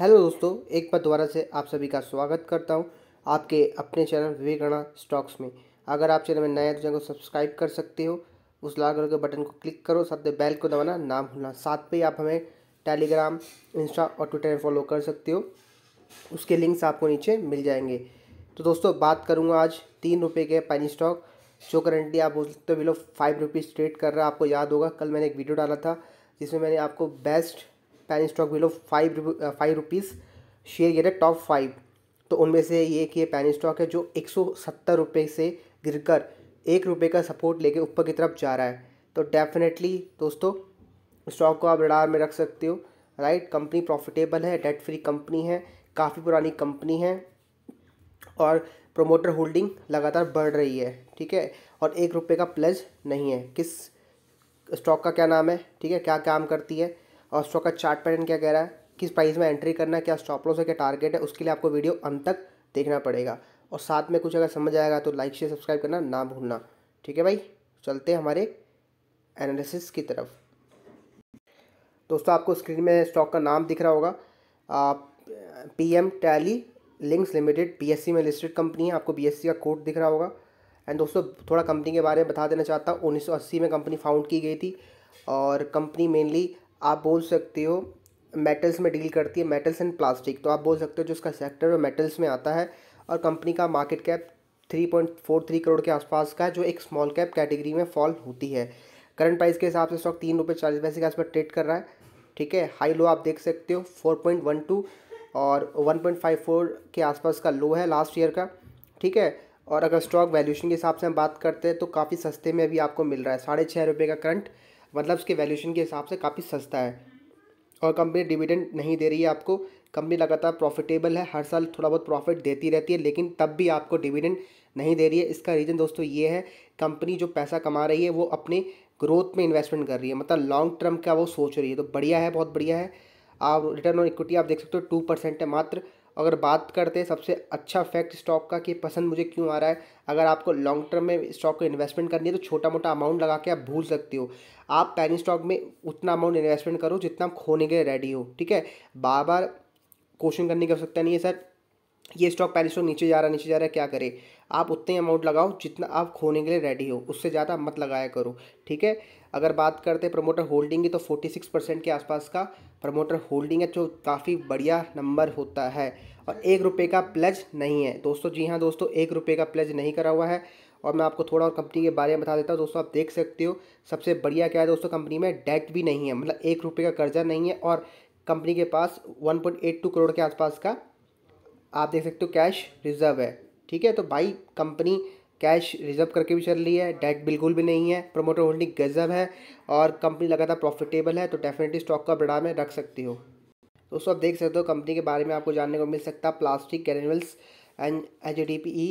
hello दोस्तों एक बार दोबारा से आप सभी का स्वागत करता हूं आपके अपने चैनल विवेकाना स्टॉक्स में अगर आप चैनल में नए तो चैनल को सब्सक्राइब कर सकते हो उस लाल कलर के बटन को क्लिक करो साथ में बेल को दबाना ना भूलना साथ पे ही आप हमें टेलीग्राम इंस्टा और ट्विटर में फॉलो कर सकते हो उसके लिंक्स आपको नीचे मिल जाएंगे तो दोस्तों बात करूँगा आज तीन रुपये के पानी स्टॉक जो करंटली आप बोल सकते हो बिलो फाइव रुपीज़ ट्रेड कर रहा है आपको याद होगा कल मैंने एक वीडियो डाला था जिसमें मैंने आपको best penny stock below five five rupees share गिरे टॉप फाइव तो उनमें से ये कि पैन स्टॉक है जो एक सौ सत्तर रुपये से गिर कर एक रुपये का सपोर्ट लेके ऊपर की तरफ जा रहा है तो डेफिनेटली दोस्तों स्टॉक को आप रडार में रख सकते हो राइट कंपनी प्रॉफिटेबल है डेट फ्री कंपनी है काफ़ी पुरानी कंपनी है और प्रोमोटर होल्डिंग लगातार बढ़ रही है ठीक है और एक रुपये का प्लस नहीं है किस स्टॉक का क्या नाम है ठीक है क्या काम करती है और स्टॉक का चार्ट पैटर्न क्या कह रहा है किस प्राइस में एंट्री करना है क्या स्टॉप लॉस है क्या टारगेट है उसके लिए आपको वीडियो अंत तक देखना पड़ेगा और साथ में कुछ अगर समझ आएगा तो लाइक शेयर सब्सक्राइब करना ना भूलना ठीक है भाई चलते हैं हमारे एनालिसिस की तरफ दोस्तों आपको स्क्रीन में स्टॉक का नाम दिख रहा होगा P M Tally Links Limited B में लिस्टेड कंपनी है आपको बी का कोड दिख रहा होगा एंड दोस्तों थोड़ा कंपनी के बारे में बता देना चाहता हूँ 1980 में कंपनी फाउंड की गई थी और कंपनी मेनली आप बोल सकते हो मेटल्स में डील करती है मेटल्स एंड प्लास्टिक तो आप बोल सकते हो जो उसका सेक्टर है मेटल्स में आता है और कंपनी का market cap three point four three crore के आसपास का है जो एक स्मॉल कैप कैटेगरी में फॉल होती है करंट प्राइस के हिसाब से स्टॉक तीन रुपये चालीस पैसे के आसपास ट्रेड कर रहा है ठीक है हाई लो आप देख सकते हो फोर पॉइंट वन टू और वन पॉइंट फाइव फोर के आसपास का लो है लास्ट ईयर का ठीक है और अगर स्टॉक वैल्यूशन के हिसाब से हम बात करते हैं तो काफ़ी सस्ते में अभी आपको मिल रहा है साढ़े छः रुपये का करंट मतलब उसके वैल्यूशन के हिसाब से काफ़ी सस्ता है और कंपनी डिविडेंड नहीं दे रही है आपको कंपनी लगातार प्रॉफिटेबल है हर साल थोड़ा बहुत प्रॉफिट देती रहती है लेकिन तब भी आपको डिविडेंड नहीं दे रही है इसका रीज़न दोस्तों ये है कंपनी जो पैसा कमा रही है वो अपने ग्रोथ में इन्वेस्टमेंट कर रही है मतलब लॉन्ग टर्म का वो सोच रही है तो बढ़िया है बहुत बढ़िया है आप रिटर्न ऑन इक्विटी आप देख सकते हो टू परसेंट है मात्र अगर बात करते हैं सबसे अच्छा फैक्ट स्टॉक का कि पसंद मुझे क्यों आ रहा है अगर आपको लॉन्ग टर्म में स्टॉक को इन्वेस्टमेंट करनी है तो छोटा मोटा अमाउंट लगा के आप भूल सकते हो आप पैनी स्टॉक में उतना अमाउंट इन्वेस्टमेंट करो जितना आप खोने के लिए रेडी हो ठीक है बार बार क्वेश्चन करने की आवश्यकता नहीं है सर ये स्टॉक पैनी स्टॉक नीचे जा रहा है नीचे जा रहा है क्या करें आप उतने अमाउंट लगाओ जितना आप खोने के लिए रेडी हो उससे ज़्यादा मत लगाया करो ठीक है अगर बात करते हैं प्रमोटर होल्डिंग की तो फोर्टी सिक्स परसेंट के आसपास का प्रमोटर होल्डिंग है जो काफ़ी बढ़िया नंबर होता है और एक रुपये का प्लज नहीं है दोस्तों जी हाँ दोस्तों एक रुपये का प्लज नहीं करा हुआ है और मैं आपको थोड़ा और कंपनी के बारे में बता देता हूँ दोस्तों आप देख सकते हो सबसे बढ़िया क्या है दोस्तों कंपनी में डेट भी नहीं है मतलब एक रुपये का कर्जा नहीं है और कंपनी के पास टू करोड़ के आसपास का आप देख सकते हो कैश रिजर्व है ठीक है तो भाई कंपनी कैश रिजर्व करके भी चल रही है डेट बिल्कुल भी नहीं है प्रोमोटर होल्डिंग गजब है और कंपनी लगातार प्रॉफिटेबल है तो डेफिनेटली स्टॉक को बढ़ा में रख सकती हो दोस्तों आप देख सकते हो कंपनी के बारे में आपको जानने को मिल सकता है प्लास्टिक कैनिवल्स and H D P E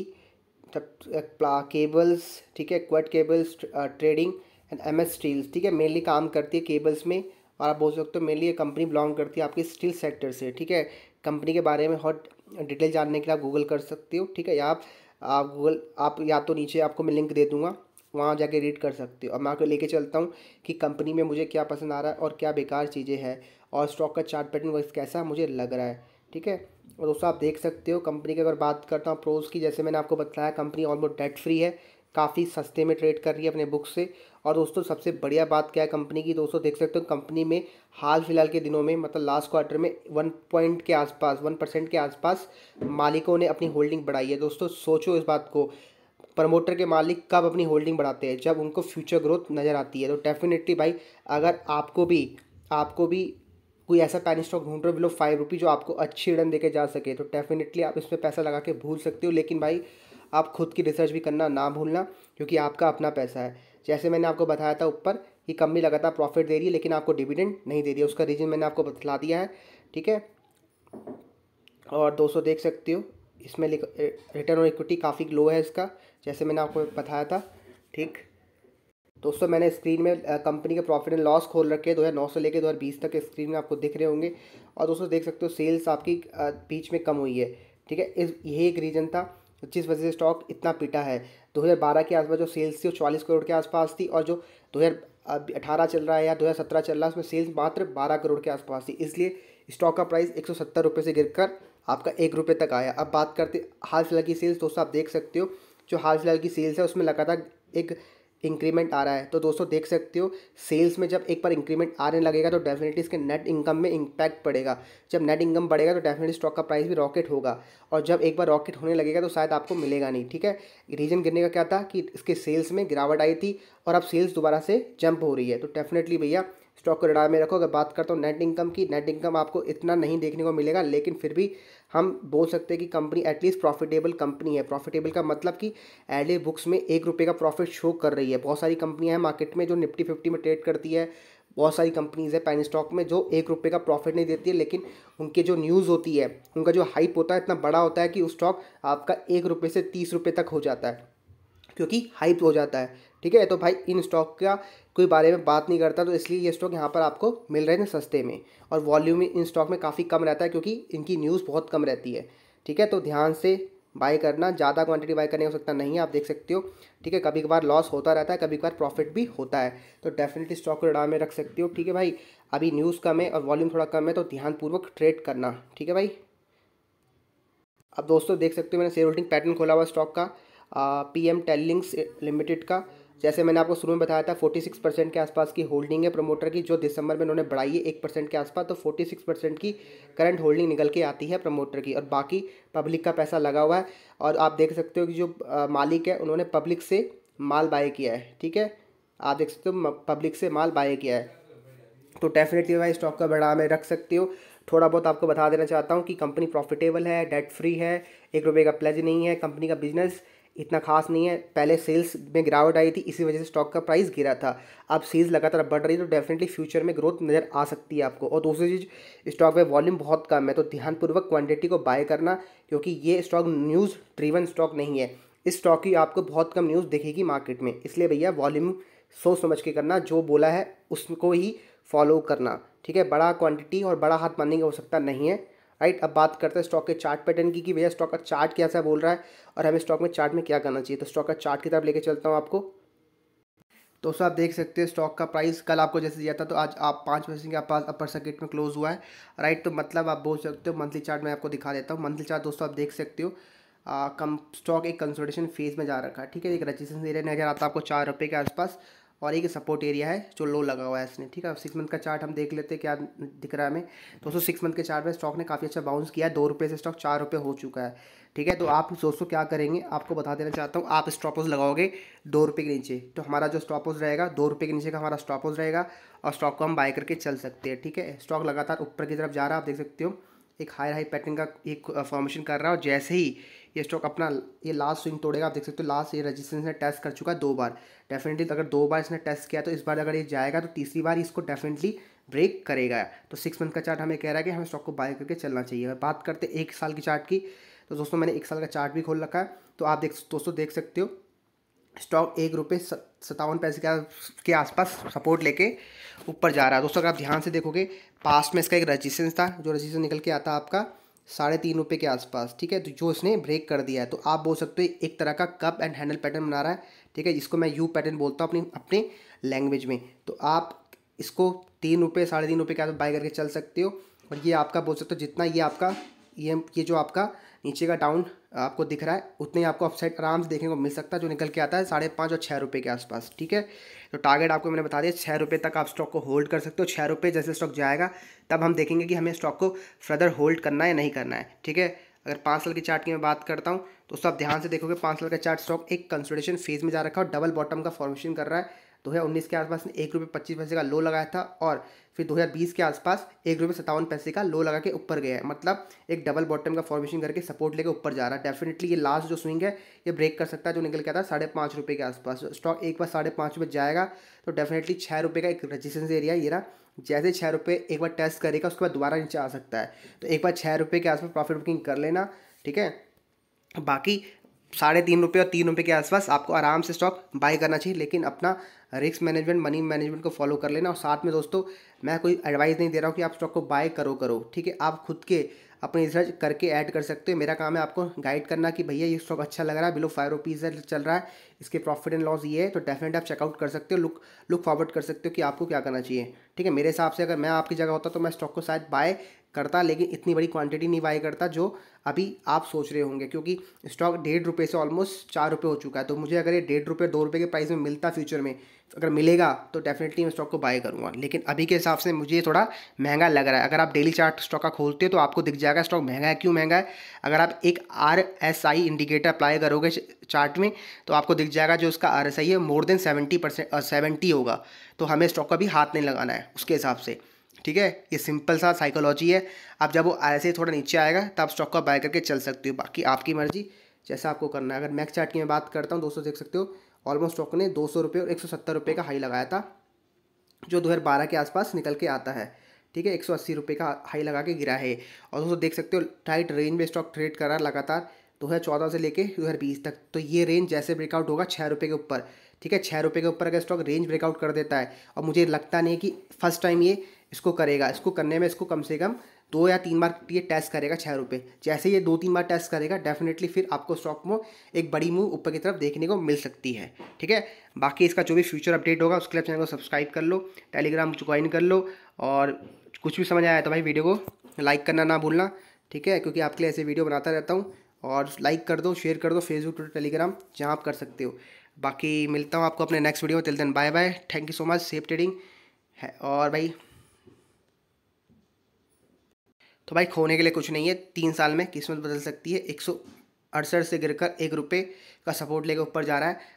cables ठीक है क्वेट cables trading and M S steels ठीक है मेनली काम करती है केबल्स में और आप बोल सकते हो मेनली ये कंपनी बिलोंग करती है आपके स्टील सेक्टर से ठीक है कंपनी के बारे में हॉट डिटेल जानने के लिए आप गूगल कर सकते हो ठीक है या आप आप गूगल आप या तो नीचे आपको मैं लिंक दे दूँगा वहाँ जाके रीड कर सकते हो और मैं आपको लेके चलता हूँ कि कंपनी में मुझे क्या पसंद आ रहा है और क्या बेकार चीज़ें हैं और स्टॉक का चार्ट पैटर्न वर्क कैसा मुझे लग रहा है ठीक है और दोस्तों आप देख सकते हो कंपनी की अगर बात करता हूँ प्रोज़ की जैसे मैंने आपको बताया कंपनी ऑलमोस्ट डेट फ्री है काफ़ी सस्ते में ट्रेड कर रही है अपने बुक से और दोस्तों सबसे बढ़िया बात क्या है कंपनी की दोस्तों देख सकते हो कंपनी में हाल फिलहाल के दिनों में मतलब लास्ट क्वार्टर में वन पॉइंट के आसपास वन परसेंट के आसपास मालिकों ने अपनी होल्डिंग बढ़ाई है दोस्तों सोचो इस बात को प्रमोटर के मालिक कब अपनी होल्डिंग बढ़ाते हैं जब उनको फ्यूचर ग्रोथ नज़र आती है तो डेफिनेटली भाई अगर आपको भी आपको भी कोई ऐसा पैन स्टॉक ढूंढ रहे हो बिलो फाइव रुपी जो आपको अच्छी रिटर्न देकर जा सके तो डेफिनेटली आप इसमें पैसा लगा के भूल सकते हो लेकिन भाई आप खुद की रिसर्च भी करना ना भूलना क्योंकि आपका अपना पैसा है जैसे मैंने आपको बताया था ऊपर कि कंपनी लगातार प्रॉफिट दे रही है लेकिन आपको डिविडेंड नहीं दे रही है उसका रीज़न मैंने आपको बतला दिया है ठीक है और दोस्तों देख सकते हो इसमें रिटर्न ऑन इक्विटी काफ़ी लो है इसका जैसे मैंने आपको बताया था ठीक दोस्तों मैंने स्क्रीन में कंपनी के प्रॉफिट एंड लॉस खोल रखे हैं नौ सौ लेकर बीस तक स्क्रीन में आपको दिख रहे होंगे और दोस्तों देख सकते हो सेल्स आपकी बीच में कम हुई है ठीक है इस यही एक रीज़न था तो जिस वजह से स्टॉक इतना पीटा है 2012 के आसपास जो सेल्स थी वो चालीस करोड़ के आसपास थी और जो 2018 चल रहा है या 2017 चल रहा है उसमें सेल्स मात्र 12 करोड़ के आसपास थी इसलिए स्टॉक का प्राइस एक सौ से गिरकर आपका एक रुपये तक आया अब बात करते हाल फिलहाल की सेल्स दोस्तों आप देख सकते हो जो हाल फिलहाल की सेल्स है उसमें लगातार एक इंक्रीमेंट आ रहा है तो दोस्तों देख सकते हो सेल्स में जब एक बार इंक्रीमेंट आने लगेगा तो डेफिनेटली इसके नेट इनकम में इंपैक्ट पड़ेगा जब नेट इनकम बढ़ेगा तो डेफिनेटली स्टॉक का प्राइस भी रॉकेट होगा और जब एक बार रॉकेट होने लगेगा तो शायद आपको मिलेगा नहीं ठीक है रीजन गिरने का क्या था कि इसके सेल्स में गिरावट आई थी और अब सेल्स दोबारा से जंप हो रही है तो डेफिनेटली भैया स्टॉक को रिडार में रखो अगर बात करता हूँ नेट इनकम की नेट इनकम आपको इतना नहीं देखने को मिलेगा लेकिन फिर भी हम बोल सकते हैं कि कंपनी एटलीस्ट प्रॉफिटेबल कंपनी है प्रॉफिटेबल का मतलब कि एडे बुक्स में एक रुपये का प्रॉफिट शो कर रही है बहुत सारी कंपनियाँ हैं मार्केट में जो निफ्टी फिफ्टी में ट्रेड करती है बहुत सारी कंपनीज़ है पैन स्टॉक में जो एक रुपये का प्रॉफिट नहीं देती है लेकिन उनके जो न्यूज़ होती है उनका जो हाइप होता है इतना बड़ा होता है कि उस स्टॉक आपका एक रुपये से तीस रुपये तक हो जाता है क्योंकि हाइप हो जाता है ठीक है तो भाई इन स्टॉक का कोई बारे में बात नहीं करता तो इसलिए ये स्टॉक यहाँ पर आपको मिल रहे हैं सस्ते में और वॉल्यूम इन स्टॉक में काफ़ी कम रहता है क्योंकि इनकी न्यूज़ बहुत कम रहती है ठीक है तो ध्यान से बाय करना ज़्यादा क्वांटिटी बाय करने हो सकता नहीं है आप देख सकते हो ठीक है कभी कभार लॉस होता रहता है कभी कभार प्रॉफिट भी होता है तो डेफिनेटली स्टॉक को में रख सकते हो ठीक है भाई अभी न्यूज़ कम है और वॉल्यूम थोड़ा कम है तो ध्यानपूर्वक ट्रेड करना ठीक है भाई अब दोस्तों देख सकते हो मैंने शेयर होल्डिंग पैटर्न खोला हुआ स्टॉक का पी एम टेलिंग्स लिमिटेड का जैसे मैंने आपको शुरू में बताया था 46 परसेंट के आसपास की होल्डिंग है प्रमोटर की जो दिसंबर में उन्होंने बढ़ाई है एक परसेंट के आसपास तो 46 परसेंट की करंट होल्डिंग निकल के आती है प्रमोटर की और बाकी पब्लिक का पैसा लगा हुआ है और आप देख सकते हो कि जो मालिक है उन्होंने पब्लिक से माल बाय किया है ठीक है आप देख सकते हो पब्लिक से माल बाय किया है तो डेफिनेटली भाई स्टॉक का बढ़ा में रख सकते हो थोड़ा बहुत आपको बता देना चाहता हूँ कि कंपनी प्रॉफिटेबल है डेट फ्री है एक रुपये का प्लेज नहीं है कंपनी का बिजनेस इतना खास नहीं है पहले सेल्स में गिरावट आई थी इसी वजह से स्टॉक का प्राइस गिरा था अब सेल्स लगातार बढ़ रही है तो डेफिनेटली फ्यूचर में ग्रोथ नज़र आ सकती है आपको और दूसरी चीज़ स्टॉक में वॉल्यूम बहुत कम है तो ध्यानपूर्वक क्वांटिटी को बाय करना क्योंकि ये स्टॉक न्यूज़ ड्रीवन स्टॉक नहीं है इस स्टॉक की आपको बहुत कम न्यूज़ दिखेगी मार्केट में इसलिए भैया वॉल्यूम सोच समझ के करना जो बोला है उसको ही फॉलो करना ठीक है बड़ा क्वांटिटी और बड़ा हाथ मानने की आवश्यकता नहीं है राइट अब बात करते हैं स्टॉक के चार्ट पैटर्न की कि भैया स्टॉक का चार्ट कैसा बोल रहा है और हमें स्टॉक में चार्ट में क्या करना चाहिए तो स्टॉक का चार्ट की तरफ लेके चलता हूँ आपको तो सर आप देख सकते हैं स्टॉक का प्राइस कल आपको जैसे दिया था तो आज आप पाँच परसेंट के पास अपर सर्किट में क्लोज हुआ है राइट तो मतलब आप बोल सकते हो मंथली चार्ट मैं आपको दिखा देता हूँ मंथली चार्ट दोस्तों आप देख सकते हो कम स्टॉक एक कंसोलिडेशन फेज में जा रखा है ठीक है एक रजिस्ट्रेशन एरिया नजर आता है आपको चार रुपये के आसपास और एक सपोर्ट एरिया है जो लो लगा हुआ है इसने ठीक है सिक्स मंथ का चार्ट हम देख लेते हैं क्या दिख रहा है हमें दोस्तों सिक्स मंथ के चार्ट में स्टॉक ने काफ़ी अच्छा बाउंस किया है दो रुपये से स्टॉक चार रुपये हो चुका है ठीक है तो आप दोस्तों क्या करेंगे आपको बता देना चाहता हूँ आप स्टॉपोज लगाओगे दो रुपये के नीचे तो हमारा जो स्टॉपॉस रहेगा दो रुपये के नीचे का हमारा स्टॉपॉस रहेगा और स्टॉक को हम बाय करके चल सकते हैं ठीक है स्टॉक लगातार ऊपर की तरफ जा रहा है आप देख सकते हो एक हाई हाई पैटर्न का एक फॉर्मेशन कर रहा है और जैसे ही ये स्टॉक अपना ये लास्ट स्विंग तोड़ेगा आप देख सकते हो लास्ट ये रेजिस्टेंस ने टेस्ट कर चुका है दो बार डेफिनेटली अगर दो बार इसने टेस्ट किया तो इस बार अगर ये जाएगा तो तीसरी बार इसको डेफिनेटली ब्रेक करेगा तो सिक्स मंथ का चार्ट हमें कह रहा है कि हमें स्टॉक को बाय करके चलना चाहिए बात करते एक साल की चार्ट की तो दोस्तों मैंने एक साल का चार्ट भी खोल रखा है तो आप देख दोस्तों देख सकते हो स्टॉक एक रुपये सत्तावन पैसे का के आसपास सपोर्ट लेके ऊपर जा रहा है दोस्तों अगर आप ध्यान से देखोगे पास्ट में इसका एक रजिस्टेंस था जो रजिस्टेंस निकल के आता आपका साढ़े तीन रुपये के आसपास ठीक है तो जो इसने ब्रेक कर दिया है तो आप बोल सकते हो एक तरह का कप एंड हैंडल पैटर्न बना रहा है ठीक है जिसको मैं यू पैटर्न बोलता हूँ अपनी अपने लैंग्वेज में तो आप इसको तीन रुपये साढ़े तीन रुपये के आसपास बाई करके चल सकते हो और ये आपका बोल सकते हो जितना ये आपका ये ये जो आपका नीचे का डाउन आपको दिख रहा है उतने ही आपको अपसाइड आराम से देखने को मिल सकता है जो निकल के आता है साढ़े पाँच और छः रुपये के आसपास ठीक है तो टारगेट आपको मैंने बता दिया छः रुपये तक आप स्टॉक को होल्ड कर सकते हो छः रुपये जैसे स्टॉक जाएगा तब हम देखेंगे कि हमें स्टॉक को फर्दर होल्ड करना है नहीं करना है ठीक है अगर पाँच साल के चार्ट की मैं बात करता हूँ तो सब ध्यान से देखोगे पाँच साल का चार्ट स्टॉक एक कंसल्टेशन फेज में जा रखा है और डबल बॉटम का फॉर्मेशन कर रहा है दो हज़ार उन्नीस के आसपास ने एक रुपये पच्चीस पैसे का लो लगाया था और फिर दो हजार बीस के आसपास एक रुपये सत्तावन पैसे का लो लगा के ऊपर गया है मतलब एक डबल बॉटम का फॉर्मेशन करके सपोर्ट लेकर ऊपर जा रहा है डेफिनेटली ये लास्ट जो स्विंग है ये ब्रेक कर सकता है जो निकल गया था साढ़े पाँच रुपये के आसपास स्टॉक एक बार साढ़े पाँच रुपये जाएगा तो डेफिनेटली छः रुपये का एक रजिस्टेंस एरिया ये रहा जैसे छः रुपये एक बार टेस्ट करेगा उसके बाद दोबारा नीचे आ सकता है तो एक बार छः रुपये के आसपास प्रॉफिट बुकिंग कर लेना ठीक है बाकी साढ़े तीन रुपये और तीन रुपये के आसपास आपको आराम से स्टॉक बाय करना चाहिए लेकिन अपना रिस्क मैनेजमेंट मनी मैनेजमेंट को फॉलो कर लेना और साथ में दोस्तों मैं कोई एडवाइस नहीं दे रहा हूँ कि आप स्टॉक को बाय करो करो ठीक है आप खुद के अपनी रिसर्च करके ऐड कर सकते हो मेरा काम है आपको गाइड करना कि भैया ये स्टॉक अच्छा लग रहा है बिलो फाइव रुपीज़ चल रहा है इसके प्रॉफिट एंड लॉस ये है तो डेफिनेट आप चेकआउट कर सकते हो लुक लुक फॉरवर्ड कर सकते हो कि आपको क्या करना चाहिए ठीक है मेरे हिसाब से अगर मैं आपकी जगह होता तो मैं स्टॉक को शायद बाय करता लेकिन इतनी बड़ी क्वांटिटी नहीं बाई करता जो अभी आप सोच रहे होंगे क्योंकि स्टॉक डेढ़ रुपये से ऑलमोस्ट चार रुपये हो चुका है तो मुझे अगर ये डेढ़ रुपये दो रुपये के प्राइस में मिलता फ्यूचर में तो अगर मिलेगा तो डेफिनेटली मैं स्टॉक को बाय करूँगा लेकिन अभी के हिसाब से मुझे थोड़ा महंगा लग रहा है अगर आप डेली चार्ट स्टॉक का खोलते हो तो आपको दिख जाएगा स्टॉक महंगा है क्यों महंगा है अगर आप एक R S I indicator apply करोगे चार्ट में तो आपको दिख जाएगा जो उसका आर एस आई है more than seventy percent seventy होगा तो हमें स्टॉक का भी हाथ नहीं लगाना है उसके हिसाब से ठीक है ये सिंपल सा साइकोलॉजी है आप जब वो ऐसे थोड़ा नीचे आएगा तब स्टॉक को बाय करके चल सकते हो बाकी आपकी मर्जी जैसा आपको करना है अगर मैक्स चार्ट की मैं बात करता हूँ दोस्तों देख सकते हो ऑलमोस्ट स्टॉक ने दो सौ रुपये और एक सौ सत्तर रुपये का हाई लगाया था जो दो हज़ार बारह के आसपास निकल के आता है ठीक है एक सौ अस्सी रुपये का हाई लगा के गिरा है और दोस्तों देख सकते हो टाइट रेंज में स्टॉक ट्रेड कर रहा है लगातार दो हज़ार चौदह से लेके दो हज़ार बीस तक तो ये रेंज जैसे ब्रेकआउट होगा छः रुपये के ऊपर ठीक है छः रुपये के ऊपर अगर स्टॉक रेंज ब्रेकआउट कर देता है और मुझे लगता नहीं कि फर्स्ट टाइम ये इसको करेगा इसको करने में इसको कम से कम दो या तीन बार ये टेस्ट करेगा छः रुपये जैसे ये दो तीन बार टेस्ट करेगा डेफिनेटली फिर आपको स्टॉक में एक बड़ी मूव ऊपर की तरफ देखने को मिल सकती है ठीक है बाकी इसका जो भी फ्यूचर अपडेट होगा उसके लिए चैनल को सब्सक्राइब कर लो टेलीग्राम ज्वाइन कर लो और कुछ भी समझ आया तो भाई वीडियो को लाइक करना ना भूलना ठीक है क्योंकि आपके लिए ऐसे वीडियो बनाता रहता हूँ और लाइक कर दो शेयर कर दो फेसबुक ट्विटर टेलीग्राम जहाँ आप कर सकते हो बाकी मिलता हूँ आपको अपने नेक्स्ट वीडियो में तिल दिन bye bye thank you so much safe trading और भाई तो भाई खोने के लिए कुछ नहीं है तीन साल में किस्मत बदल सकती है एक सौ अड़सठ से गिरकर एक रुपये का सपोर्ट लेकर ऊपर जा रहा है